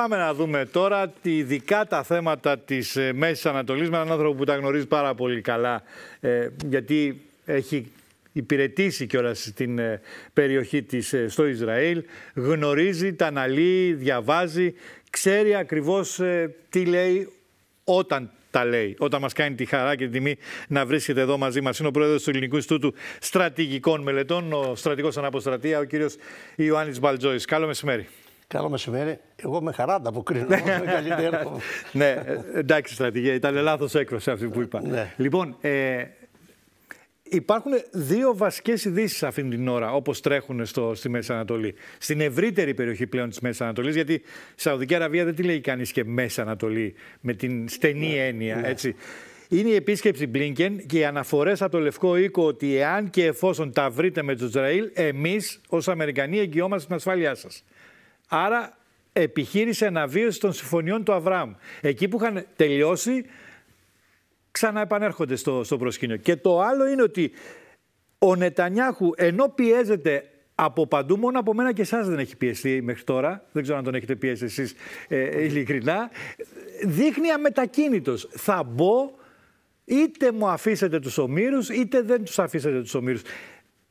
πάμε να δούμε τώρα ειδικά τα θέματα της ε, Μέσης Ανατολής με έναν άνθρωπο που τα γνωρίζει πάρα πολύ καλά ε, γιατί έχει υπηρετήσει κιόλας στην ε, περιοχή της στο Ισραήλ, γνωρίζει, τα αναλύει, διαβάζει, ξέρει ακριβώς τι λέει όταν τα λέει, όταν μας κάνει τη χαρά και την τιμή να βρίσκεται εδώ μαζί μας. Είναι ο πρόεδρος του Ελληνικού Ινστιτούτου Στρατηγικών Μελετών, ο στρατηγός αναποστρατεία, ο κύριος Ιωάννης Μπαλτζόης. Καλό μεσημέρι. Καλό μεσημέρι. Εγώ με χαρά τα αποκρίνω. Ναι. ναι, εντάξει, στρατηγέ, ήταν λάθος έκφραση αυτή που είπα. Ναι. Λοιπόν, ε, υπάρχουν δύο βασικές ειδήσεις αυτή την ώρα, όπως τρέχουν στη Μέση Ανατολή. Στην ευρύτερη περιοχή πλέον της Μέσης Ανατολής, γιατί η Σαουδική Αραβία δεν τη λέει κανείς και Μέση Ανατολή με την στενή ναι. έννοια. Έτσι. Είναι η επίσκεψη Μπλίνκεν και οι αναφορές από το Λευκό Οίκο ότι εάν και εφόσον τα βρείτε με το Ισραήλ, εμείς ως Αμερικανοί εγγυόμαστε την ασφάλειά σας. Άρα επιχείρησε αναβίωση των συμφωνιών του Αβραάμ. Εκεί που είχαν τελειώσει, ξαναεπανέρχονται στο, στο προσκήνιο. Και το άλλο είναι ότι ο Νετανιάχου, ενώ πιέζεται από παντού, μόνο από μένα και εσάς δεν έχει πιεστεί μέχρι τώρα. Δεν ξέρω αν τον έχετε πιέσει εσείς ε, ειλικρινά. Δείχνει αμετακίνητος. Θα μπω, είτε μου αφήσετε τους ομήρους, είτε δεν τους αφήσετε τους ομήρους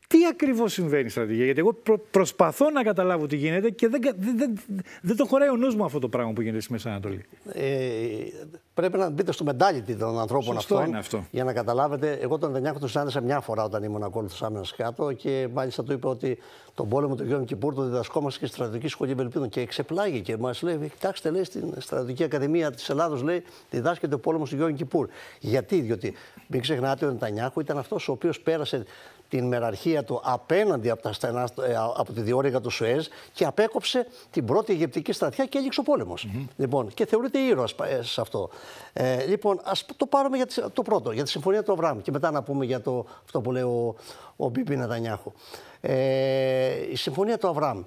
τι ακριβώς συμβαίνει στρατηγία. Γιατί εγώ προ, προσπαθώ να καταλάβω τι γίνεται και δεν, δεν, δεν, δεν το χωράει ο νους μου αυτό το πράγμα που γίνεται στη Μέση Ανατολή. Ε, πρέπει να μπείτε στο μεντάλιτι των ανθρώπων Σωστό αυτών. Είναι αυτό. Για να καταλάβετε, εγώ τον Δενιάκο του συνάντησα μια φορά όταν ήμουν ακόλουθος άμυνας κάτω και μάλιστα του είπα ότι τον πόλεμο του Γιώργου Κιπούρ το διδασκόμαστε και στη στρατηγική σχολή Βελπίδων. Και ξεπλάγει και μας λέει: Κοιτάξτε, λέει στην Στρατηγική Ακαδημία της Ελλάδος, λέει, διδάσκεται ο πόλεμος του Γιώργου Κιπούρ. Γιατί, διότι μην ξεχνάτε ότι ο Ντανιάχου ήταν αυτός ο οποίος πέρασε την μεραρχία του απέναντι από, τα στενά, ε, από τη διόρυγα του Σουέζ και απέκοψε την πρώτη Αιγυπτική στρατιά και έληξε ο πολεμο Λοιπόν, και θεωρείται ήρωας ε, σε αυτό. Ε, λοιπόν, ας το πάρουμε για το πρώτο, για τη συμφωνία του Αβραάμ και μετά να πούμε για το, αυτό που λέει ο, ο Νετανιάχου. Ε, η συμφωνία του Αβραάμ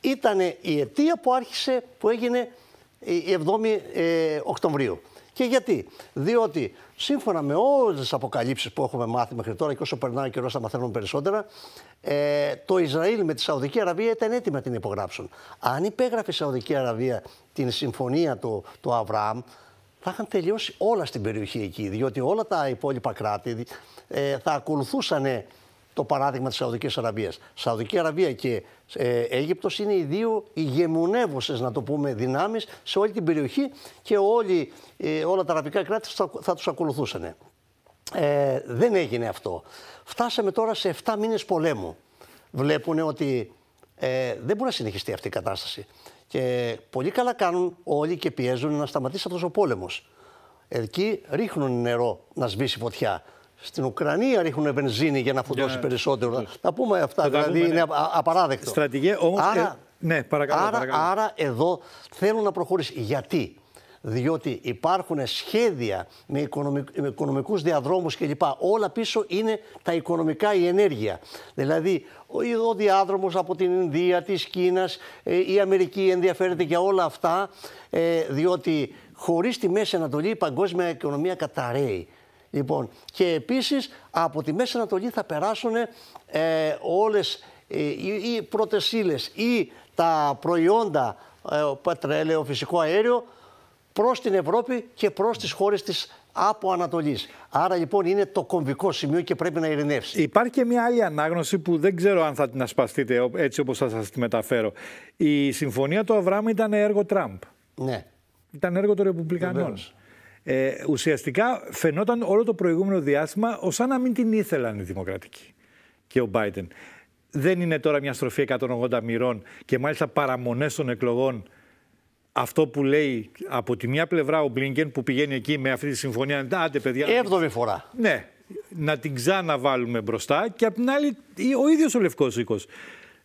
ήταν η αιτία που άρχισε, που έγινε η 7η ε, Οκτωβρίου. Και γιατί. Διότι σύμφωνα με όλες τις αποκαλύψεις που έχουμε μάθει μέχρι τώρα, και όσο περνάει ο καιρός θα μαθαίνουμε περισσότερα, ε, το Ισραήλ με τη Σαουδική Αραβία ήταν έτοιμα να την υπογράψουν. Αν υπέγραφε η Σαουδική Αραβία την συμφωνία του, Αβραάμ, θα είχαν τελειώσει όλα στην περιοχή εκεί. Διότι όλα τα υπόλοιπα κράτη ε, θα ακολουθούσαν το παράδειγμα της Σαουδικής Αραβίας. Σαουδική Αραβία και ε, Αίγυπτος είναι οι δύο ηγεμονεύουσες, να το πούμε, δυνάμεις σε όλη την περιοχή και όλοι, ε, όλα τα αραβικά κράτη θα, θα τους ακολουθούσαν. Ε, δεν έγινε αυτό. Φτάσαμε τώρα σε 7 μήνες πολέμου. Βλέπουν ότι ε, δεν μπορεί να συνεχιστεί αυτή η κατάσταση. Και πολύ καλά κάνουν όλοι και πιέζουν να σταματήσει αυτός ο πόλεμος. Εκεί ρίχνουν νερό να σβήσει φωτιά στην Ουκρανία ρίχνουν βενζίνη για να φωτώσει yeah. Ναι. περισσότερο. Ναι. Να πούμε αυτά, δηλαδή ναι. είναι ναι. απαράδεκτο. Στρατηγέ, όμως... Άρα, ε... ναι, παρακαλώ, άρα, παρακαλώ. εδώ θέλουν να προχωρήσει. Γιατί διότι υπάρχουν σχέδια με, οικονομικ, με οικονομικούς διαδρόμους κλπ. Όλα πίσω είναι τα οικονομικά, η ενέργεια. Δηλαδή, ο, ο διάδρομος από την Ινδία, της Κίνας, ε, η Αμερική ενδιαφέρεται για όλα αυτά, ε, διότι χωρίς τη Μέση Ανατολή η παγκόσμια οικονομία καταραίει. Λοιπόν, και επίσης από τη Μέση Ανατολή θα περάσουν ε, όλες ε, οι, πρώτες ή τα προϊόντα ε, πετρέλαιο, φυσικό αέριο προς την Ευρώπη και προς τις χώρες της από Ανατολή. Άρα λοιπόν είναι το κομβικό σημείο και πρέπει να ειρηνεύσει. Υπάρχει και μια άλλη ανάγνωση που δεν ξέρω αν θα την ασπαστείτε έτσι όπως θα σας τη μεταφέρω. Η συμφωνία του Αβράμου ήταν έργο Τραμπ. Ναι. Ήταν έργο των Ρεπουμπλικανών. Βεβαίως ε, ουσιαστικά φαινόταν όλο το προηγούμενο διάστημα ως να μην την ήθελαν οι Δημοκρατικοί και ο Biden. Δεν είναι τώρα μια στροφή 180 μοιρών και μάλιστα παραμονές των εκλογών αυτό που λέει από τη μια πλευρά ο Μπλίνκεν που πηγαίνει εκεί με αυτή τη συμφωνία. Άντε, παιδιά. Έβδομη φορά. Ναι, να την ξαναβάλουμε μπροστά και απ' την άλλη ο ίδιος ο Λευκός Οίκος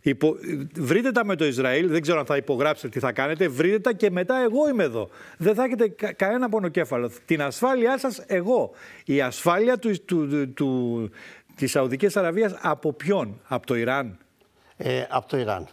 Υπο... Βρείτε τα με το Ισραήλ, δεν ξέρω αν θα υπογράψετε τι θα κάνετε. Βρείτε τα και μετά εγώ είμαι εδώ. Δεν θα έχετε κα... κανένα πονοκέφαλο. Την ασφάλειά σας, εγώ. Η ασφάλεια του, του, του, της Αραβίας από ποιον, από το Ιράν. Ε, από το Ιράν.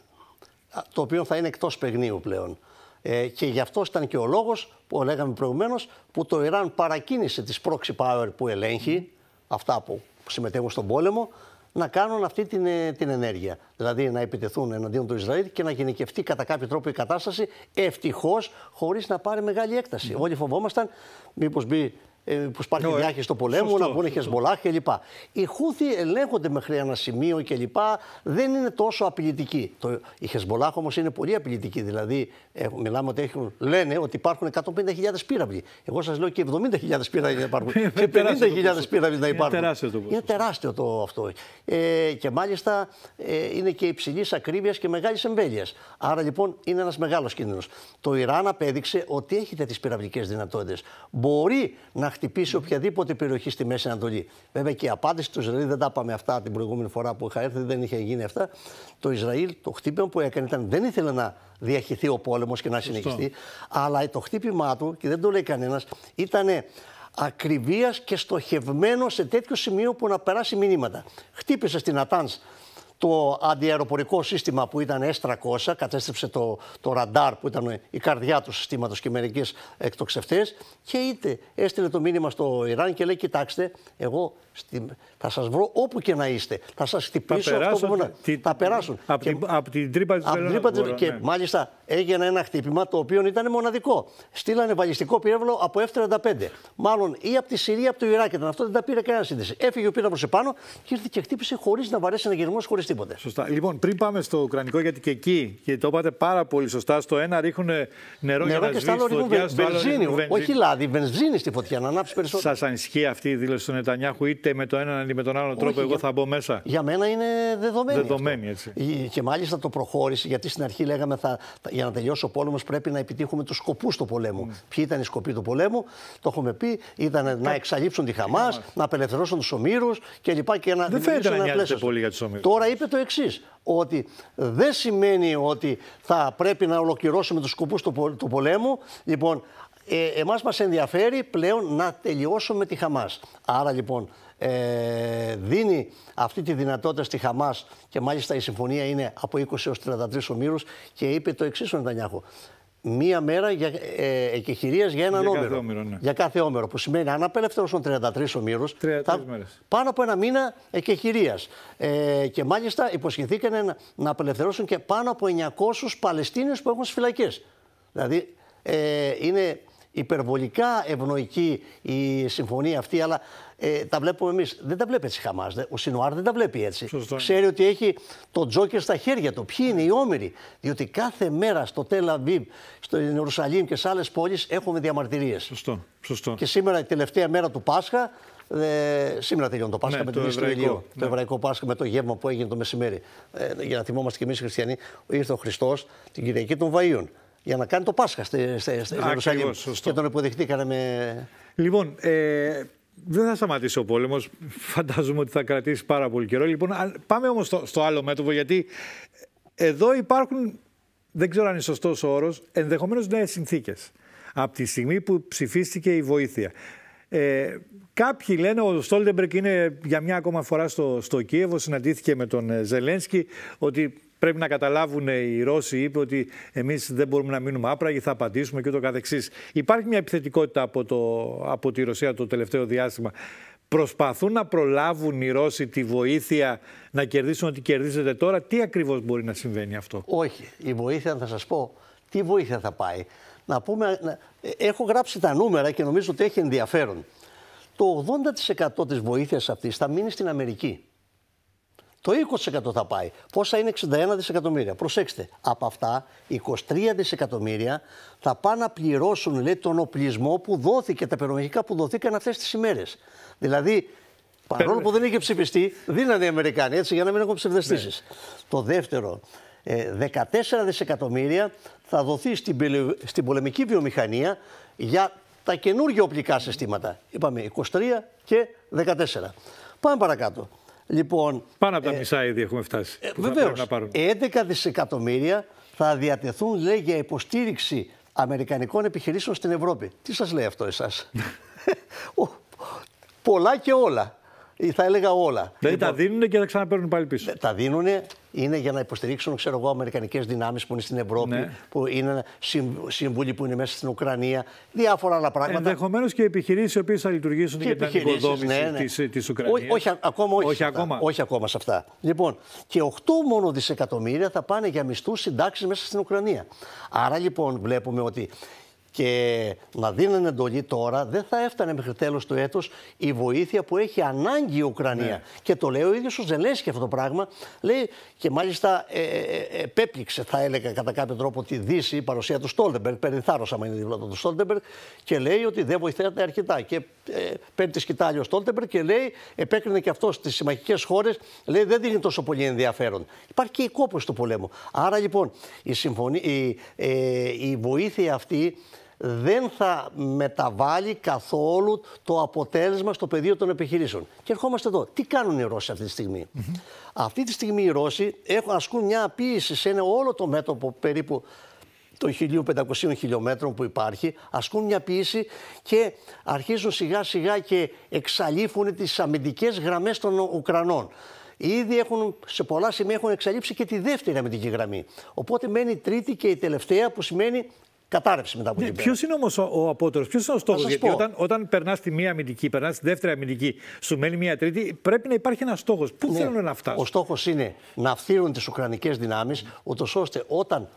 Το οποίο θα είναι εκτός παιγνίου πλέον. Ε, και γι' αυτό ήταν και ο λόγος που λέγαμε προηγουμένως που το Ιράν παρακίνησε τις proxy power που ελέγχει, αυτά που συμμετέχουν στον πόλεμο, να κάνουν αυτή την, ε, την ενέργεια. Δηλαδή να επιτεθούν εναντίον του Ισραήλ και να γενικευτεί κατά κάποιο τρόπο η κατάσταση ευτυχώς χωρίς να πάρει μεγάλη έκταση. Mm. Όλοι φοβόμασταν μήπως μπει ε, που σπάρχει διάχυση ναι, ε, στο πολέμου, να μπουν Χεσμολάχ κλπ. Οι Χούθοι ελέγχονται μέχρι ένα σημείο κλπ. Δεν είναι τόσο απειλητικοί. Το, η Χεσμολάχ όμως είναι πολύ απειλητικοί, Δηλαδή, ε, μιλάμε ότι έχουν, λένε ότι υπάρχουν 150.000 πύραυλοι. Εγώ σας λέω και 70.000 πύραυλοι να υπάρχουν. και 50.000 πύραυλοι να υπάρχουν. Είναι τεράστιο το, αυτό. Ε, και μάλιστα ε, είναι και υψηλής ακρίβειας και μεγάλης εμβέλειας. Άρα λοιπόν είναι ένας μεγάλος κίνδυνος. Το Ιράν απέδειξε ότι έχετε τέτοιες πυραυλικές δυνατότητες. Μπορεί να χτυπήσει οποιαδήποτε περιοχή στη Μέση Ανατολή. Βέβαια και η απάντηση του Ισραήλ δεν τα πάμε αυτά την προηγούμενη φορά που είχα έρθει, δεν είχε γίνει αυτά. Το Ισραήλ το χτύπημα που έκανε ήταν δεν ήθελε να διαχυθεί ο πόλεμος και να συνεχιστεί, αλλά το χτύπημά του, και δεν το λέει κανένας, ήταν ακριβίας και στοχευμένος σε τέτοιο σημείο που να περάσει μηνύματα. Χτύπησε στην Ατάνς το αντιαεροπορικό σύστημα που ήταν S300, κατέστρεψε το, το ραντάρ που ήταν η καρδιά του συστήματος και μερικές εκτοξευτές και είτε έστειλε το μήνυμα στο Ιράν και λέει κοιτάξτε εγώ Στη... Θα σας βρω όπου και να είστε. Θα σας χτυπήσω θα αυτό Θα περάσουν. Από, και... την... την τρύπα της Και ναι. μάλιστα έγινε ένα χτύπημα το οποίο ήταν μοναδικό. Στείλανε βαλιστικό πύραυλο από F-35. Μάλλον ή από τη Συρία, από το Ιράκ. Ήταν αυτό, δεν τα πήρε κανένα σύνδεση. Έφυγε ο πύραυλο επάνω και ήρθε και χτύπησε χωρίς να βαρέσει ένα γερμό, χωρί τίποτα. Σωστά. Λοιπόν, πριν πάμε στο Ουκρανικό, γιατί και εκεί και το είπατε πάρα πολύ σωστά, στο ένα ρίχνουν νερό, νερό για να και βενζίνη. Όχι λάδι, βενζίνη στη φωτιά να ανάψεις περισσότερο. Σας ανισχύει αυτή η δήλωση του Νετανιάχου είτε με το έναν είτε με τον άλλο τρόπο, Όχι, εγώ για... θα μπω μέσα. Για μένα είναι δεδομένη. Δεδομένη, αυτό. έτσι. Και μάλιστα το προχώρησε, γιατί στην αρχή λέγαμε θα, για να τελειώσει ο πόλεμος πρέπει να επιτύχουμε τους σκοπούς του πολέμου. Mm. Ποιοι ήταν οι σκοποί του πολέμου, το έχουμε πει, ήταν να εξαλείψουν τη Χαμάς, να απελευθερώσουν τους Ομήρους κλπ. δεν φαίνεται να νοιάζεται πολύ για τους Ομήρους. Τώρα είπε το εξής, ότι δεν σημαίνει ότι θα πρέπει να ολοκληρώσουμε τους σκοπούς του, του πολέμου. Λοιπόν, ε, εμάς μας ενδιαφέρει πλέον να τελειώσουμε τη Χαμάς. Άρα λοιπόν ε, δίνει αυτή τη δυνατότητα στη Χαμάς και μάλιστα η συμφωνία είναι από 20 έω 33 ομήρους και είπε το εξής ο Μία μέρα για, ε, για έναν για ναι. Για κάθε όμερο. Που σημαίνει αν απελευθερώσουν 33 ομήρου, πάνω από ένα μήνα εκεχηρίας. Ε, και μάλιστα υποσχεθήκανε να, απελευθερώσουν και πάνω από 900 Παλαιστίνιους που έχουν στις φυλακές. Δηλαδή ε, είναι υπερβολικά ευνοϊκή η συμφωνία αυτή, αλλά ε, τα βλέπουμε εμείς. Δεν τα βλέπει έτσι η Χαμάς. Ο Σινουάρ δεν τα βλέπει έτσι. Ξέρει ότι έχει τον Τζόκερ στα χέρια του. Ποιοι είναι οι όμοιροι. Διότι κάθε μέρα στο Τελαβίβ, στο Ιερουσαλήμ και σε άλλες πόλεις έχουμε διαμαρτυρίες. Σωστό. Σωστό. Και σήμερα η τελευταία μέρα του Πάσχα ε, σήμερα τελειώνει το Πάσχα ναι, με το ήλιο Το ναι. εβραϊκό Πάσχα με το γεύμα που έγινε το μεσημέρι. Ε, για να θυμόμαστε κι εμείς οι χριστιανοί, ήρθε ο Χριστός την Κυριακή των Βαΐων για να κάνει το Πάσχα στη Ιερουσαλήμ. Και τον υποδεχτήκανε με. Λοιπόν, ε, δεν θα σταματήσει ο πόλεμος. Φαντάζομαι ότι θα κρατήσει πάρα πολύ καιρό. Λοιπόν, πάμε όμως στο, στο άλλο μέτωπο, γιατί εδώ υπάρχουν, δεν ξέρω αν είναι σωστός ο όρος, ενδεχομένως νέες συνθήκες Από τη στιγμή που ψηφίστηκε η βοήθεια. Ε, κάποιοι λένε ο Στόλτεμπερκ είναι για μια ακόμα φορά στο, στο Κίεβο, συναντήθηκε με τον ε, Ζελένσκι, ότι πρέπει να καταλάβουν οι Ρώσοι, είπε ότι εμείς δεν μπορούμε να μείνουμε άπραγοι, θα απαντήσουμε και ούτω καθεξής. Υπάρχει μια επιθετικότητα από, το, από τη Ρωσία το τελευταίο διάστημα. Προσπαθούν να προλάβουν οι Ρώσοι τη βοήθεια να κερδίσουν ότι κερδίζεται τώρα. Τι ακριβώς μπορεί να συμβαίνει αυτό, Όχι. Η βοήθεια, θα σας πω, τι βοήθεια θα πάει. Να πούμε, έχω γράψει τα νούμερα και νομίζω ότι έχει ενδιαφέρον. Το 80% της βοήθειας αυτής θα μείνει στην Αμερική το 20% θα πάει. Πόσα είναι 61 δισεκατομμύρια. Προσέξτε, από αυτά 23 δισεκατομμύρια θα πάνε να πληρώσουν λέει, τον οπλισμό που δόθηκε, τα περιοχικά που δοθήκαν αυτές τις ημέρες. Δηλαδή, παρόλο που δεν είχε ψηφιστεί, δίνανε οι Αμερικάνοι έτσι για να μην έχουν ψευδεστήσεις. Ναι. Το δεύτερο, 14 ε, δισεκατομμύρια θα δοθεί στην, στην πολεμική βιομηχανία για τα καινούργια οπλικά συστήματα. Είπαμε 23 και 14. Πάμε παρακάτω. Λοιπόν, Πάνω από τα ε, μισά ήδη έχουμε φτάσει. Ε, Βεβαίω. 11 δισεκατομμύρια θα διατεθούν, λέει, για υποστήριξη Αμερικανικών επιχειρήσεων στην Ευρώπη. Τι σας λέει αυτό εσάς. Πολλά και όλα. Ε, θα έλεγα όλα. Δηλαδή λοιπόν, τα δίνουν και τα ξαναπαίρνουν πάλι πίσω. Ναι, τα δίνουν, είναι για να υποστηρίξουν ξέρω εγώ, αμερικανικές δυνάμεις που είναι στην Ευρώπη, ναι. που είναι σύμβουλοι που είναι μέσα στην Ουκρανία, διάφορα άλλα πράγματα. Ενδεχομένως και επιχειρήσεις οι οποίες θα λειτουργήσουν και για την οικοδόμηση ναι, ναι. της Ουκρανία. Ε, όχι, ακόμα, όχι, όχι, ακόμα. όχι ακόμα σε αυτά. Λοιπόν, και 8 μόνο δισεκατομμύρια θα πάνε για μισθούς συντάξεις μέσα στην Ουκρανία. Άρα λοιπόν βλέπουμε ότι και να δίνουν εντολή τώρα, δεν θα έφτανε μέχρι τέλος του έτους η βοήθεια που έχει ανάγκη η Ουκρανία. Ναι. Και το λέει ο ίδιος ο Ζελέσκι αυτό το πράγμα. Λέει και μάλιστα ε, ε, ε, επέπληξε, θα έλεγα κατά κάποιο τρόπο, τη Δύση η παρουσία του Στόλτεμπεργκ. Παίρνει θάρρο, άμα είναι του Στόλτεμπεργκ, και λέει ότι δεν βοηθάτε αρκετά. Και ε, παίρνει τη σκητάλη ο Στόλτεμπεργκ και λέει, επέκρινε και αυτός στι συμμαχικές χώρες, λέει δεν δίνει τόσο πολύ ενδιαφέρον. Υπάρχει και η κόπο του πολέμου. Άρα λοιπόν η, η, η βοήθεια αυτή δεν θα μεταβάλει καθόλου το αποτέλεσμα στο πεδίο των επιχειρήσεων. Και ερχόμαστε εδώ. Τι κάνουν οι Ρώσοι αυτή τη στιγμη mm-hmm. Αυτή τη στιγμή οι Ρώσοι έχουν, ασκούν μια πίεση σε ένα όλο το μέτωπο περίπου των 1500 χιλιόμετρων που υπάρχει, ασκούν μια πίεση και αρχίζουν σιγά σιγά και εξαλείφουν τις αμυντικές γραμμές των Ουκρανών. Ήδη έχουν, σε πολλά σημεία έχουν εξαλείψει και τη δεύτερη αμυντική γραμμή. Οπότε μένει η τρίτη και η τελευταία που σημαίνει κατάρρευση μετά από την ναι, Ποιος είναι όμως ο, ο απότερος, ποιος είναι ο στόχος. Γιατί όταν, όταν περνάς τη μία αμυντική, περνάς τη δεύτερη αμυντική, σου μένει μία τρίτη, πρέπει να υπάρχει ένας στόχος. Πού ναι. θέλουν να φτάσουν. Ο στόχος είναι να αυθύρουν τις Ουκρανικές δυνάμεις, ούτως ώστε όταν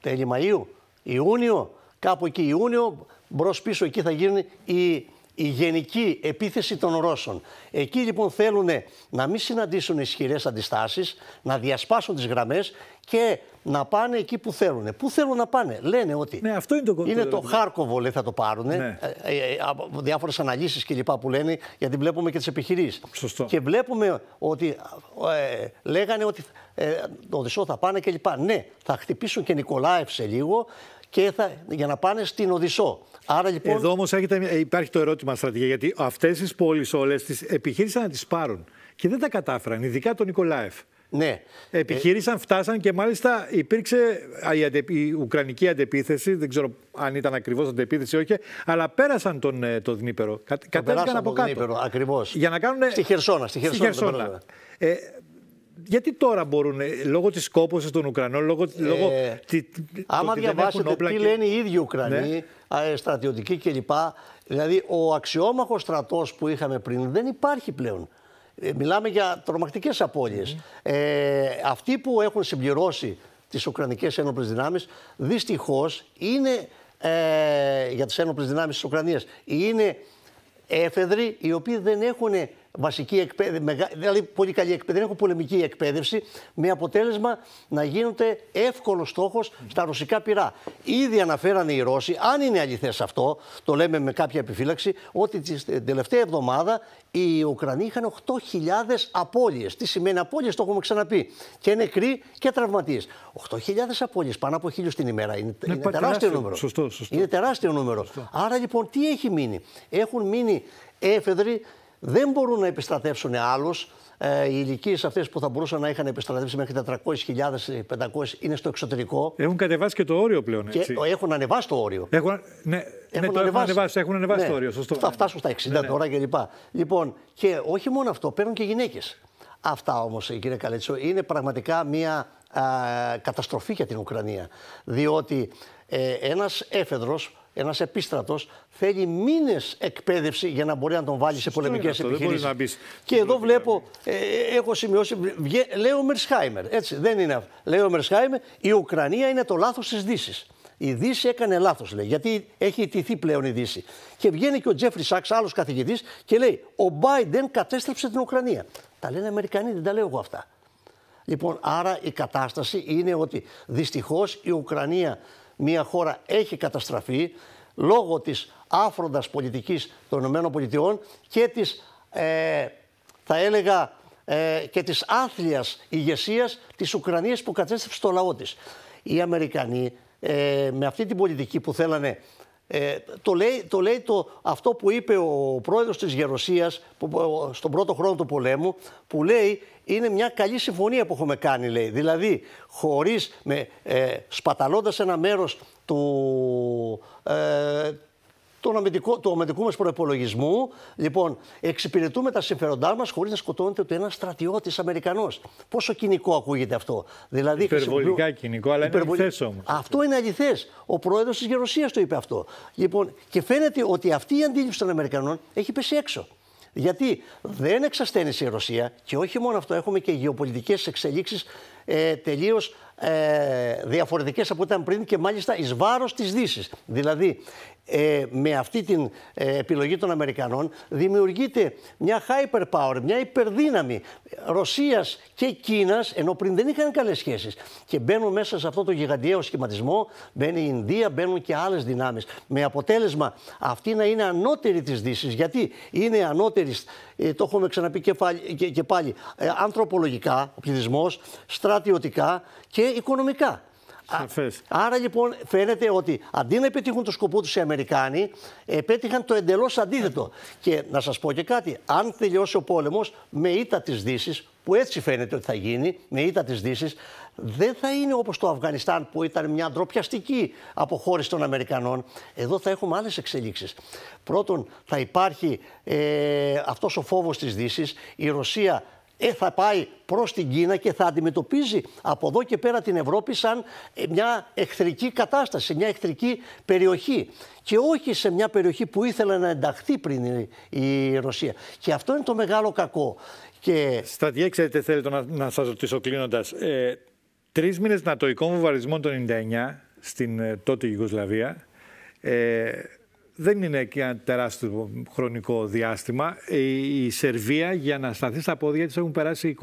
τέλη Μαου Ιούνιο, κάπου εκεί Ιούνιο, μπρος πίσω εκεί θα γίνουν οι η γενική επίθεση των Ρώσων. Εκεί λοιπόν θέλουν να μην συναντήσουν ισχυρές αντιστάσεις, να διασπάσουν τις γραμμές και να πάνε εκεί που θέλουν. Πού θέλουν να πάνε, λένε ότι. Ναι, αυτό είναι το, είναι το ναι. Χάρκοβο, λέει, θα το πάρουν. Ναι. Ε, ε, ε από διάφορες αναλύσεις κλπ. που λένε, γιατί βλέπουμε και τις επιχειρήσεις. Και βλέπουμε ότι ε, λέγανε ότι ε, το Οδυσσό θα πάνε κλπ. Ναι, θα χτυπήσουν και Νικολάευ σε λίγο και θα, για να πάνε στην Οδυσσό. Άρα, λοιπόν... Εδώ όμως υπάρχει το ερώτημα στρατηγία, γιατί αυτές τις πόλεις όλες τις επιχείρησαν να τις πάρουν και δεν τα κατάφεραν, ειδικά τον Νικολάεφ. Ναι. Επιχείρησαν, ε- φτάσαν και μάλιστα υπήρξε η, ουκρανική αντεπίθεση. Δεν ξέρω αν ήταν ακριβώς αντεπίθεση ή όχι, αλλά πέρασαν τον ε, το Δνήπερο. κατέβηκαν από κάτω. Ακριβώς. Για να κάνουν. Στη Χερσόνα. Στη Χερσόνα. Στη Χερσόνα. Ε, γιατί τώρα μπορούν, ε, λόγω της κόπωσης των Ουκρανών, λόγω. Ε, λόγω τι, άμα διαβάσετε τι λένε οι ίδιοι Ουκρανοί, ναι. Ε, στρατιωτικοί κλπ. Δηλαδή, ο αξιόμαχος στρατός που είχαμε πριν δεν υπάρχει πλέον. Ε, μιλάμε για τρομακτικές απώλειες. Mm-hmm. Ε, αυτοί που έχουν συμπληρώσει τις Ουκρανικές ένοπλες δυνάμεις, δυστυχώς είναι. Ε, για τις ένοπλες δυνάμεις της Ουκρανίας. Είναι έφεδροι οι οποίοι δεν έχουν βασική εκπαίδευση, δηλαδή πολύ καλή εκπαίδευση, δεν έχουν πολεμική εκπαίδευση, με αποτέλεσμα να γίνονται εύκολος στόχος στα ρωσικά πυρά. Ήδη αναφέρανε οι Ρώσοι, αν είναι αληθές αυτό, το λέμε με κάποια επιφύλαξη, ότι ε, την τελευταία εβδομάδα οι Ουκρανοί είχαν 8.000 απώλειες. Τι σημαίνει απώλειες, το έχουμε ξαναπεί. Και νεκροί και τραυματίες. 8.000 απώλειες, πάνω από 1.000 την ημέρα. Είναι, ναι, είναι τεράστιο, νούμερο. Σωστό, σωστό. Είναι τεράστιο νούμερο. Άρα λοιπόν τι έχει μείνει. Έχουν μείνει έφεδροι δεν μπορούν να επιστρατεύσουν άλλους. Ε, οι ηλικίες αυτές που θα μπορούσαν να είχαν επιστρατεύσει μέχρι τα 500 είναι στο εξωτερικό. Έχουν κατεβάσει και το όριο πλέον. Έτσι. Και έχουν ανεβάσει το όριο. Έχουν, ναι, έχουν, ναι, ανεβάσει. έχουν ανεβάσει ναι. το όριο. Σωστό. Θα φτάσουν στα 60 ναι, ναι. τώρα κλπ. Λοιπόν, και όχι μόνο αυτό, παίρνουν και γυναίκες. Αυτά όμως, ε, κύριε Καλέτσο, είναι πραγματικά μια καταστροφή για την Ουκρανία. Διότι ε, ένας έφεδρος ένας επίστρατος θέλει μήνες εκπαίδευση για να μπορεί να τον βάλει σε πολεμικέ επιχειρήσει. Και εδώ βλέπω, ε, ε, έχω σημειώσει, βγε, ο Μερσχάιμερ. Έτσι, δεν είναι αυτό. ο Μερσχάιμερ, η Ουκρανία είναι το λάθος της Δύσης. Η Δύση έκανε λάθος, λέει, γιατί έχει ιτηθεί πλέον η Δύση. Και βγαίνει και ο Τζέφρι Σάξ, άλλος καθηγητής, και λέει: Ο Μπάιντεν κατέστρεψε την Ουκρανία. Τα λένε Αμερικανοί, δεν τα λέω εγώ αυτά. Λοιπόν, άρα η κατάσταση είναι ότι δυστυχώς η Ουκρανία μια χώρα έχει καταστραφεί λόγω της άφροντας πολιτικής των ΗΠΑ και της, ε, θα έλεγα, ε, και της άθλιας ηγεσίας της Ουκρανίας που κατέστρεψε το λαό της. Οι Αμερικανοί ε, με αυτή την πολιτική που θέλανε ε, το λέει, το, αυτό που είπε ο πρόεδρος της Γεροσίας στον πρώτο χρόνο του πολέμου που λέει είναι μια καλή συμφωνία που έχουμε κάνει λέει. Δηλαδή χωρίς, με, ε, σπαταλώντας ένα μέρος του, ε, του αμυντικό, του αμυντικού μας προπολογισμού. Λοιπόν, εξυπηρετούμε τα συμφέροντά μας χωρίς να σκοτώνεται ούτε ένας στρατιώτης Αμερικανός. Πόσο κοινικό ακούγεται αυτό. Δηλαδή, Υπερβολικά κοινικό, αλλά υπερβολ... είναι αληθές όμως. Αυτό είναι αληθές. Ο πρόεδρος της Γερουσίας το είπε αυτό. Λοιπόν, και φαίνεται ότι αυτή η αντίληψη των Αμερικανών έχει πέσει έξω. Γιατί δεν εξασθένησε η Ρωσία και όχι μόνο αυτό, έχουμε και γεωπολιτικές εξελίξεις ε, τελείως ε, διαφορετικές από ό,τι ήταν πριν και μάλιστα εις βάρος της Δύσης. Δηλαδή, ε, με αυτή την ε, επιλογή των Αμερικανών δημιουργείται μια hyperpower, μια υπερδύναμη Ρωσίας και Κίνας, ενώ πριν δεν είχαν καλές σχέσεις. Και μπαίνουν μέσα σε αυτό το γιγαντιαίο σχηματισμό, μπαίνει η Ινδία, μπαίνουν και άλλες δυνάμεις. Με αποτέλεσμα αυτή να είναι ανώτερη της Δύσης, γιατί είναι ανώτερη, ε, το έχουμε ξαναπεί και, πάλι, και, και πάλι ε, ανθρωπολογικά, ο πληθυσμός, στρατιωτικά και οικονομικά. Σαφές. Άρα λοιπόν φαίνεται ότι αντί να επιτύχουν το σκοπό τους οι Αμερικάνοι, επέτυχαν το εντελώς αντίθετο. Και να σας πω και κάτι, αν τελειώσει ο πόλεμος με ήττα της Δύσης, που έτσι φαίνεται ότι θα γίνει, με ήττα της Δύσης, δεν θα είναι όπως το Αφγανιστάν που ήταν μια ντροπιαστική αποχώρηση των Αμερικανών. Εδώ θα έχουμε άλλες εξελίξεις. Πρώτον, θα υπάρχει ε, αυτός ο φόβος της Δύσης, η Ρωσία ε, θα πάει προς την Κίνα και θα αντιμετωπίζει από εδώ και πέρα την Ευρώπη σαν ε, μια εχθρική κατάσταση, μια εχθρική περιοχή. Και όχι σε μια περιοχή που ήθελε να ενταχθεί πριν η Ρωσία. Και αυτό είναι το μεγάλο κακό. Και... Στρατιέ, ξέρετε, θέλω να, να σας ρωτήσω κλείνοντας. Ε, τρεις μήνες νατοικών βομβαρισμών το 99 στην ε, τότε Ιγκοσλαβία... Ε, δεν είναι και ένα τεράστιο χρονικό διάστημα. Η Σερβία για να σταθεί στα πόδια της έχουν περάσει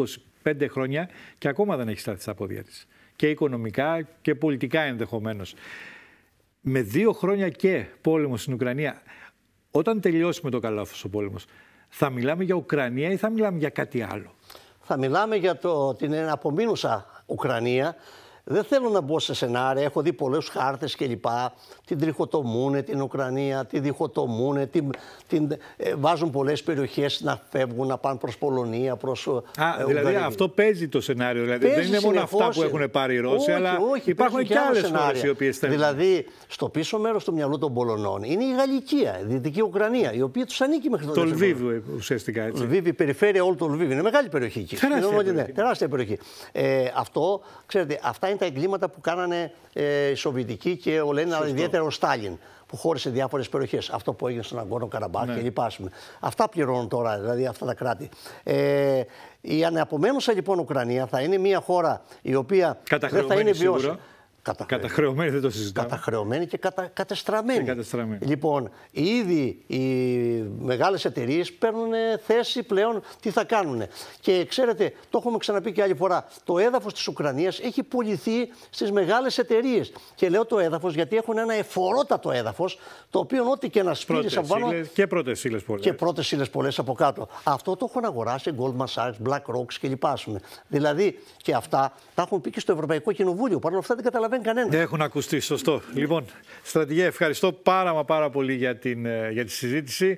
25 χρόνια και ακόμα δεν έχει σταθεί στα πόδια της. Και οικονομικά και πολιτικά ενδεχομένως. Με δύο χρόνια και πόλεμος στην Ουκρανία, όταν τελειώσει με το αυτό ο πόλεμος, θα μιλάμε για Ουκρανία ή θα μιλάμε για κάτι άλλο. Θα μιλάμε για το, την απομείνουσα Ουκρανία, δεν θέλω να μπω σε σενάρια. Έχω δει πολλές χάρτες κλπ. Την τριχοτομούνε την Ουκρανία, τη διχοτομούνε, την, την, ε, βάζουν πολλές περιοχές να φεύγουν, να πάνε προς Πολωνία, προς. Ε, Α, ε, δηλαδή αυτό παίζει το σενάριο. Δηλαδή παίζει δεν είναι μόνο συνεχώς... αυτά που έχουν πάρει οι Ρώσοι, όχι, αλλά όχι, υπάρχουν και άλλες χώρες οι οποίες θέλουν. Δηλαδή στο πίσω μέρος του μυαλού των Πολωνών είναι η Γαλλικία, η Δυτική Ουκρανία, η οποία τους ανήκει μέχρι τώρα. Το Λβίβ ουσιαστικά έτσι. Λβίβ, η περιφέρεια όλου του Λβίβ. Είναι μεγάλη περιοχή εκεί. Τεράστια ναι, περιοχή. Ε, αυτό, ξέρετε, αυτά είναι τα εγκλήματα που κάνανε ε, οι Σοβιετικοί και ο Λένιν, αλλά ιδιαίτερα ο Στάλιν, που χώρισε διάφορες περιοχές. Αυτό που έγινε στον Αγκόνο Καραμπάχ ναι. κλπ. Αυτά πληρώνουν τώρα, δηλαδή αυτά τα κράτη. Ε, η αναπομένουσα λοιπόν Ουκρανία θα είναι μια χώρα η οποία δεν θα είναι βιώσιμη. Καταχρεωμένη. καταχρεωμένη, δεν το Καταχρεωμένη και κατα, κατεστραμμένη. Λοιπόν, ήδη οι μεγάλες εταιρείες παίρνουν θέση πλέον τι θα κάνουν. Και ξέρετε, το έχουμε ξαναπεί και άλλη φορά, το έδαφος της Ουκρανίας έχει πουληθεί στις μεγάλες εταιρείες. Και λέω το έδαφος γιατί έχουν ένα εφορότατο έδαφος, το οποίο ό,τι και να σπίλεις από Και πρώτες σύλλες πολλές. Και πρώτες σύλλες πολλές από κάτω. Αυτό το έχουν αγοράσει Goldman Sachs, και λοιπάσουν. Δηλαδή και αυτά τα έχουν πει και στο Ευρωπαϊκό Κοινοβούλιο. Παρ' όλα αυτά δεν καταλαβαίνω καταλαβαίνει κανένας. Δεν έχουν ακουστεί, σωστό. Λοιπόν, στρατηγέ, ευχαριστώ πάρα μα πάρα πολύ για, την, ε, για τη συζήτηση.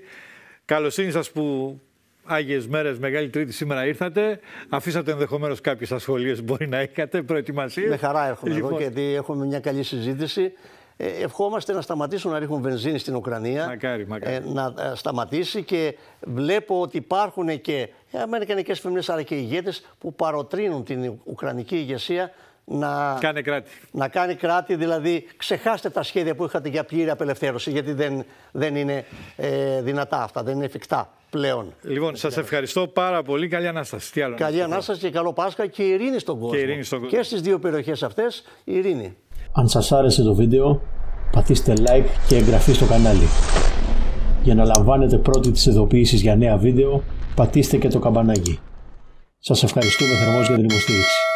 Καλωσύνη σας που Άγιες μέρες, Μεγάλη Τρίτη σήμερα ήρθατε. Αφήσατε ενδεχομένως κάποιες ασχολίες που μπορεί να είχατε, προετοιμασίες. Με χαρά έρχομαι λοιπόν. εδώ γιατί έχουμε μια καλή συζήτηση. Ε, ευχόμαστε να σταματήσουν να ρίχνουν βενζίνη στην Ουκρανία. Μακάρι, μακάρι. Ε, να σταματήσει και βλέπω ότι υπάρχουν και αμερικανικές φεμινές αλλά και ηγέτες που παροτρύνουν την Ουκρανική ηγεσία να κάνει, κράτη. να κάνει κράτη, δηλαδή ξεχάστε τα σχέδια που είχατε για πλήρη απελευθέρωση, γιατί δεν, δεν είναι ε, δυνατά αυτά, δεν είναι εφικτά πλέον. Λοιπόν, σας ευχαριστώ πάρα πολύ. Καλή ανάσταση. Τι άλλο Καλή ανάσταση και καλό Πάσχα και ειρήνη στον κόσμο. Και, ειρήνη στις δύο περιοχές αυτές, ειρήνη. Αν σας άρεσε το βίντεο, πατήστε like και εγγραφή στο κανάλι. Για να λαμβάνετε πρώτη τις ειδοποιήσεις για νέα βίντεο, πατήστε και το καμπανάκι. Σας ευχαριστούμε θερμός για την υποστήριξη.